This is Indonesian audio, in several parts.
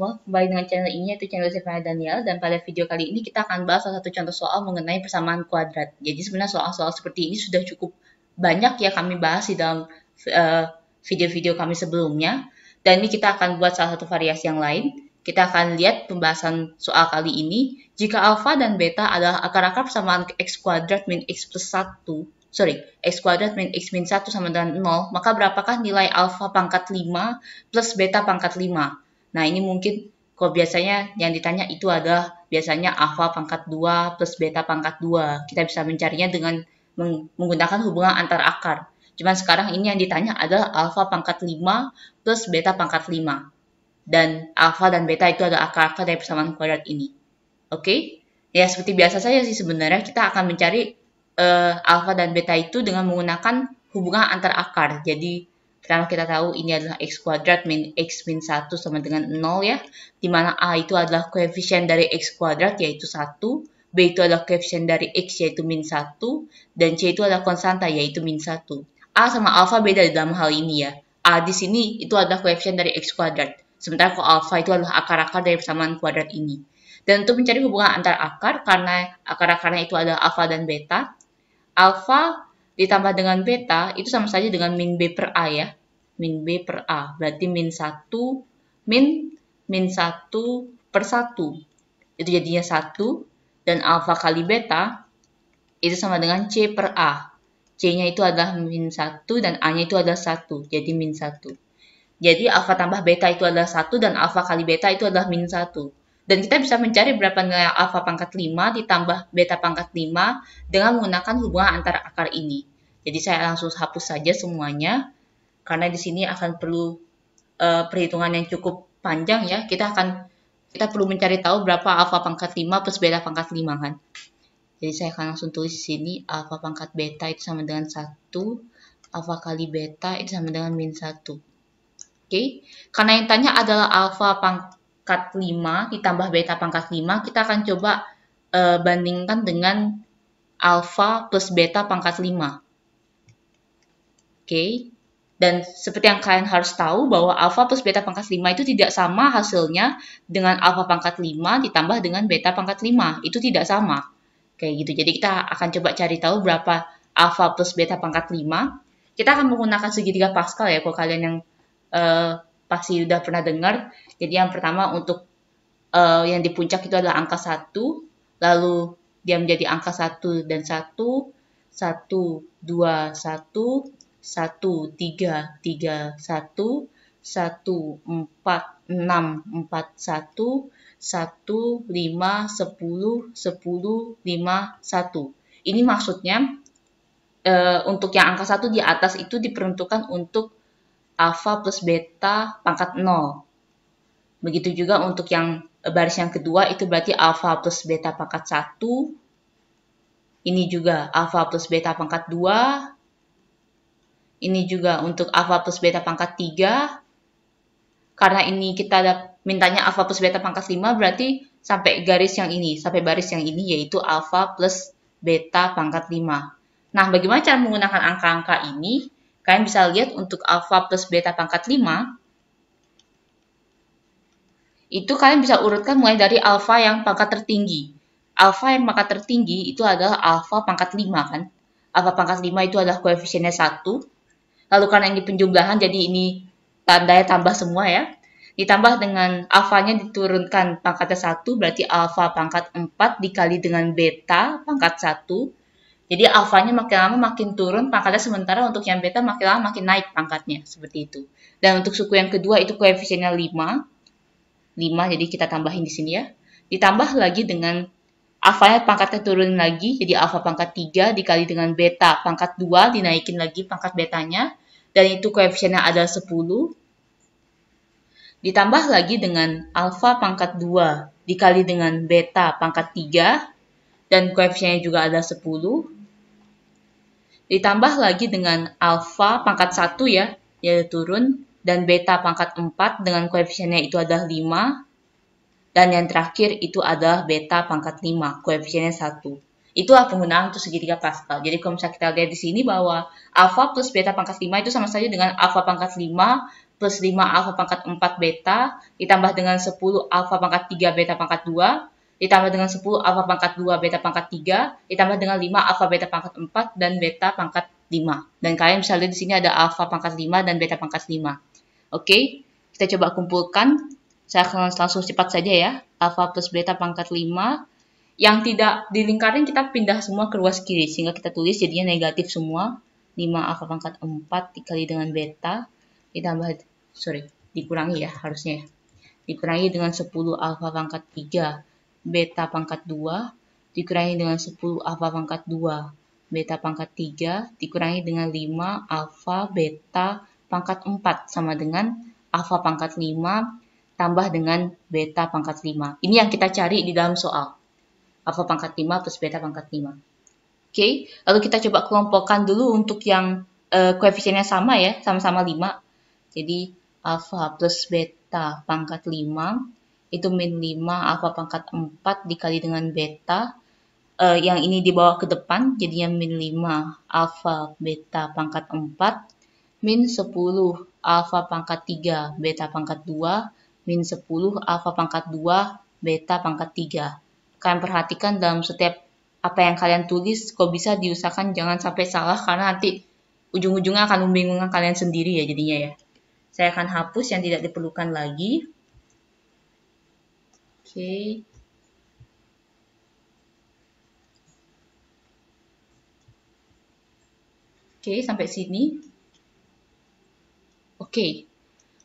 semua, kembali dengan channel ini yaitu channel Silvana Daniel dan pada video kali ini kita akan bahas salah satu contoh soal mengenai persamaan kuadrat. Jadi sebenarnya soal-soal seperti ini sudah cukup banyak ya kami bahas di dalam eh, video-video uh, kami sebelumnya dan ini kita akan buat salah satu variasi yang lain. Kita akan lihat pembahasan soal kali ini. Jika alfa dan beta adalah akar-akar persamaan x kuadrat min x plus 1, sorry, x kuadrat min x min 1 sama dengan 0, maka berapakah nilai alfa pangkat 5 plus beta pangkat 5? Nah, ini mungkin kalau biasanya yang ditanya itu adalah biasanya alfa pangkat 2 plus beta pangkat 2. Kita bisa mencarinya dengan menggunakan hubungan antar akar. Cuman sekarang ini yang ditanya adalah alfa pangkat 5 plus beta pangkat 5. Dan alfa dan beta itu adalah akar-akar dari persamaan kuadrat ini. Oke? Okay? Ya, seperti biasa saja sih sebenarnya kita akan mencari uh, eh, alfa dan beta itu dengan menggunakan hubungan antar akar. Jadi karena kita tahu ini adalah X kuadrat min X min 1 sama dengan 0 ya. Dimana A itu adalah koefisien dari X kuadrat yaitu 1. B itu adalah koefisien dari X yaitu min 1. Dan C itu adalah konstanta yaitu min 1. A sama alfa beda dalam hal ini ya. A di sini itu adalah koefisien dari X kuadrat. Sementara kalau alfa itu adalah akar-akar dari persamaan kuadrat ini. Dan untuk mencari hubungan antar akar, karena akar-akarnya itu adalah alfa dan beta, alfa ditambah dengan beta itu sama saja dengan min B per A ya. Min B per A. Berarti min 1, min, min 1 per 1. Itu jadinya 1. Dan alfa kali beta itu sama dengan C per A. C-nya itu adalah min 1 dan A-nya itu adalah 1. Jadi min 1. Jadi alfa tambah beta itu adalah 1 dan alfa kali beta itu adalah min 1. Dan kita bisa mencari berapa nilai alfa pangkat 5 ditambah beta pangkat 5 dengan menggunakan hubungan antara akar ini. Jadi saya langsung hapus saja semuanya karena di sini akan perlu uh, perhitungan yang cukup panjang ya. Kita akan kita perlu mencari tahu berapa alfa pangkat 5 plus beta pangkat 5 kan. Jadi saya akan langsung tulis di sini alfa pangkat beta itu sama dengan 1, alfa kali beta itu sama dengan min 1. Oke, karena yang tanya adalah alfa pangkat 5 ditambah beta pangkat 5, kita akan coba uh, bandingkan dengan alfa plus beta pangkat 5. Okay? Dan seperti yang kalian harus tahu bahwa alfa plus beta pangkat 5 itu tidak sama hasilnya dengan alfa pangkat 5 ditambah dengan beta pangkat 5. Itu tidak sama. Kayak gitu. Jadi kita akan coba cari tahu berapa alfa plus beta pangkat 5. Kita akan menggunakan segitiga Pascal ya kalau kalian yang uh, pasti sudah pernah dengar. Jadi yang pertama untuk uh, yang di puncak itu adalah angka 1, lalu dia menjadi angka 1 dan 1, 1, 2, 1, satu tiga tiga satu satu empat enam empat satu satu lima sepuluh sepuluh lima satu ini maksudnya e, untuk yang angka satu di atas itu diperuntukkan untuk alfa plus beta pangkat 0 begitu juga untuk yang baris yang kedua itu berarti alfa plus beta pangkat 1 ini juga alfa plus beta pangkat 2 ini juga untuk alfa plus beta pangkat 3. Karena ini kita ada mintanya alfa plus beta pangkat 5 berarti sampai garis yang ini, sampai baris yang ini yaitu alfa plus beta pangkat 5. Nah, bagaimana cara menggunakan angka-angka ini? Kalian bisa lihat untuk alfa plus beta pangkat 5, itu kalian bisa urutkan mulai dari alfa yang pangkat tertinggi. Alfa yang pangkat tertinggi itu adalah alfa pangkat 5 kan. Alfa pangkat 5 itu adalah koefisiennya 1. Lalu karena ini penjumlahan jadi ini tandanya tambah semua ya. Ditambah dengan alfanya diturunkan pangkatnya 1 berarti alfa pangkat 4 dikali dengan beta pangkat 1. Jadi alfanya makin lama makin turun pangkatnya sementara untuk yang beta makin lama makin naik pangkatnya seperti itu. Dan untuk suku yang kedua itu koefisiennya 5. 5 jadi kita tambahin di sini ya. Ditambah lagi dengan alfanya pangkatnya turun lagi, jadi alfa pangkat 3 dikali dengan beta pangkat 2 dinaikin lagi pangkat betanya, dan itu koefisiennya adalah 10. Ditambah lagi dengan alfa pangkat 2 dikali dengan beta pangkat 3 dan koefisiennya juga ada 10. Ditambah lagi dengan alfa pangkat 1 ya, yaitu turun dan beta pangkat 4 dengan koefisiennya itu adalah 5. Dan yang terakhir itu adalah beta pangkat 5, koefisiennya 1. Itulah penggunaan untuk segitiga Pascal. Jadi kalau misalnya kita lihat di sini bahwa alfa plus beta pangkat 5 itu sama saja dengan alfa pangkat 5 plus 5 alfa pangkat 4 beta ditambah dengan 10 alfa pangkat 3 beta pangkat 2 ditambah dengan 10 alfa pangkat 2 beta pangkat 3 ditambah dengan 5 alfa beta pangkat 4 dan beta pangkat 5. Dan kalian bisa lihat di sini ada alfa pangkat 5 dan beta pangkat 5. Oke, kita coba kumpulkan. Saya akan langsung cepat saja ya. Alfa plus beta pangkat 5 yang tidak dilingkarin kita pindah semua ke ruas kiri sehingga kita tulis jadinya negatif semua 5a ke pangkat 4 dikali dengan beta ditambah sorry dikurangi ya harusnya ya. dikurangi dengan 10 alfa pangkat 3 beta pangkat 2 dikurangi dengan 10 alfa pangkat 2 beta pangkat 3 dikurangi dengan 5 alfa beta pangkat 4 sama dengan alfa pangkat 5 tambah dengan beta pangkat 5 ini yang kita cari di dalam soal alfa pangkat 5 plus beta pangkat 5. Oke, okay? lalu kita coba kelompokkan dulu untuk yang uh, koefisiennya sama ya, sama-sama 5. Jadi alfa plus beta pangkat 5 itu min 5 alfa pangkat 4 dikali dengan beta. Uh, yang ini dibawa ke depan jadinya min 5 alfa beta pangkat 4 min 10 alfa pangkat 3 beta pangkat 2 min 10 alfa pangkat 2 beta pangkat 3 kalian perhatikan dalam setiap apa yang kalian tulis kok bisa diusahakan jangan sampai salah karena nanti ujung-ujungnya akan membingungkan kalian sendiri ya jadinya ya saya akan hapus yang tidak diperlukan lagi oke okay. Oke, okay, sampai sini. Oke. Okay.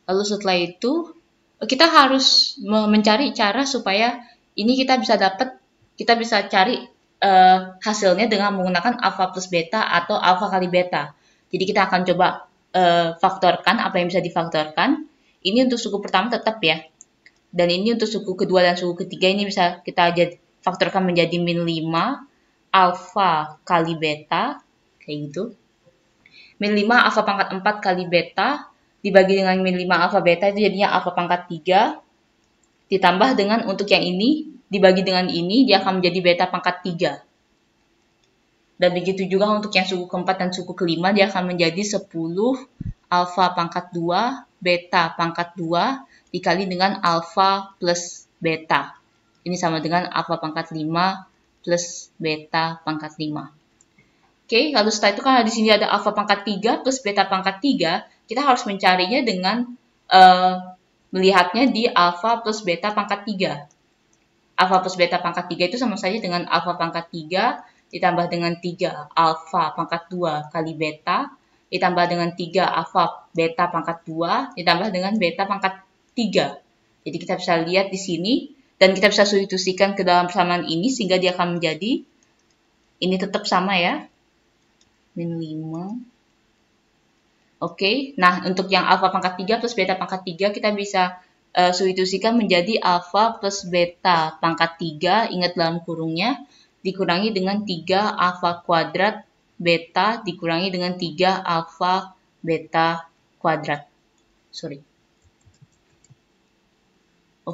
Lalu setelah itu, kita harus mencari cara supaya ini kita bisa dapat, kita bisa cari uh, hasilnya dengan menggunakan alpha plus beta atau alpha kali beta. Jadi kita akan coba uh, faktorkan apa yang bisa difaktorkan. Ini untuk suku pertama tetap ya. Dan ini untuk suku kedua dan suku ketiga ini bisa kita jad, faktorkan menjadi min 5 alpha kali beta. Kayak gitu. Min 5 alpha pangkat 4 kali beta dibagi dengan min 5 alpha beta itu jadinya alpha pangkat 3 Ditambah dengan untuk yang ini, dibagi dengan ini, dia akan menjadi beta pangkat 3. Dan begitu juga untuk yang suku keempat dan suku kelima, dia akan menjadi 10 alfa pangkat 2, beta pangkat 2, dikali dengan alfa plus beta. Ini sama dengan alfa pangkat 5 plus beta pangkat 5. Oke, okay, lalu setelah itu kan di sini ada alfa pangkat 3 plus beta pangkat 3, kita harus mencarinya dengan uh, melihatnya di alfa plus beta pangkat 3. Alfa plus beta pangkat 3 itu sama saja dengan alfa pangkat 3 ditambah dengan 3 alfa pangkat 2 kali beta ditambah dengan 3 alfa beta pangkat 2 ditambah dengan beta pangkat 3. Jadi kita bisa lihat di sini dan kita bisa substitusikan ke dalam persamaan ini sehingga dia akan menjadi ini tetap sama ya. Min 5 Oke, okay? nah untuk yang alfa pangkat 3 plus beta pangkat 3 kita bisa uh, substitusikan menjadi alfa plus beta pangkat 3, ingat dalam kurungnya, dikurangi dengan 3 alfa kuadrat beta dikurangi dengan 3 alfa beta kuadrat. Sorry. Oke.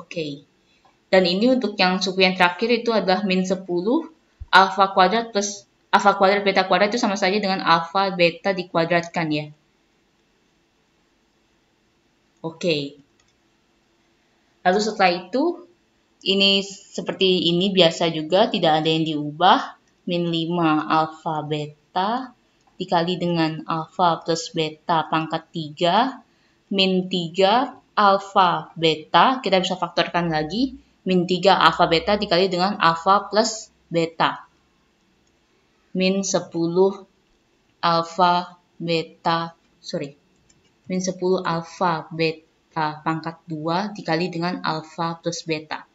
Okay. Dan ini untuk yang suku yang terakhir itu adalah min 10 alfa kuadrat plus alfa kuadrat beta kuadrat itu sama saja dengan alfa beta dikuadratkan ya. Oke. Lalu setelah itu, ini seperti ini biasa juga, tidak ada yang diubah. Min 5 alfa beta dikali dengan alfa plus beta pangkat 3. Min 3 alfa beta, kita bisa faktorkan lagi. Min 3 alfa beta dikali dengan alfa plus beta. Min 10 alfa beta, sorry, min 10 alfa beta pangkat 2 dikali dengan alfa plus beta.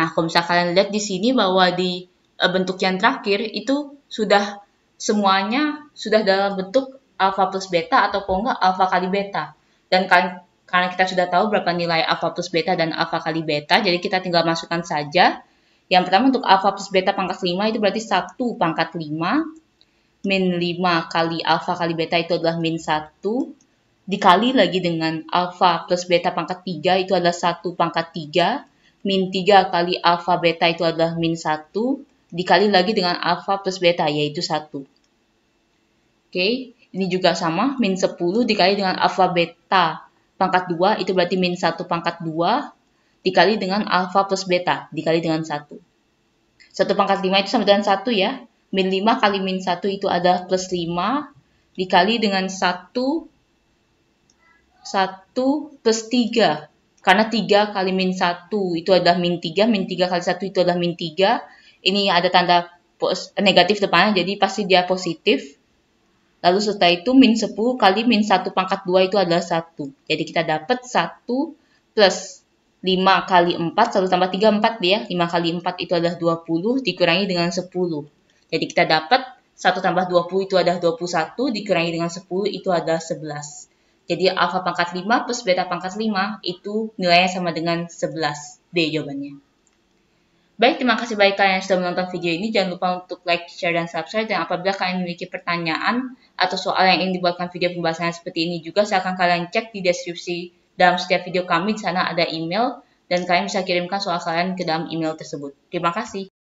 Nah, kalau misalnya kalian lihat di sini bahwa di eh, bentuk yang terakhir itu sudah semuanya sudah dalam bentuk alfa plus beta atau kalau enggak alfa kali beta. Dan kan, karena kita sudah tahu berapa nilai alfa plus beta dan alfa kali beta, jadi kita tinggal masukkan saja. Yang pertama untuk alfa plus beta pangkat 5 itu berarti 1 pangkat 5 min 5 kali alfa kali beta itu adalah min 1 dikali lagi dengan alfa plus beta pangkat 3 itu adalah 1 pangkat 3, min 3 kali alfa beta itu adalah min 1, dikali lagi dengan alfa plus beta yaitu 1. Oke, okay. ini juga sama, min 10 dikali dengan alfa beta pangkat 2 itu berarti min 1 pangkat 2 dikali dengan alfa plus beta dikali dengan 1. 1 pangkat 5 itu sama dengan 1 ya. Min 5 kali min 1 itu adalah plus 5 dikali dengan 1 1 plus 3. Karena 3 kali min 1 itu adalah min 3, min 3 kali 1 itu adalah min 3. Ini ada tanda negatif depannya, jadi pasti dia positif. Lalu setelah itu min 10 kali min 1 pangkat 2 itu adalah 1. Jadi kita dapat 1 plus 5 kali 4, 1 tambah 3, 4 ya. 5 kali 4 itu adalah 20, dikurangi dengan 10. Jadi kita dapat 1 tambah 20 itu adalah 21, dikurangi dengan 10 itu adalah 11. Jadi alfa pangkat 5 plus beta pangkat 5 itu nilainya sama dengan 11. D jawabannya. Baik, terima kasih baik kalian yang sudah menonton video ini. Jangan lupa untuk like, share, dan subscribe. Dan apabila kalian memiliki pertanyaan atau soal yang ingin dibuatkan video pembahasan seperti ini juga, silakan kalian cek di deskripsi dalam setiap video kami. Di sana ada email, dan kalian bisa kirimkan soal kalian ke dalam email tersebut. Terima kasih.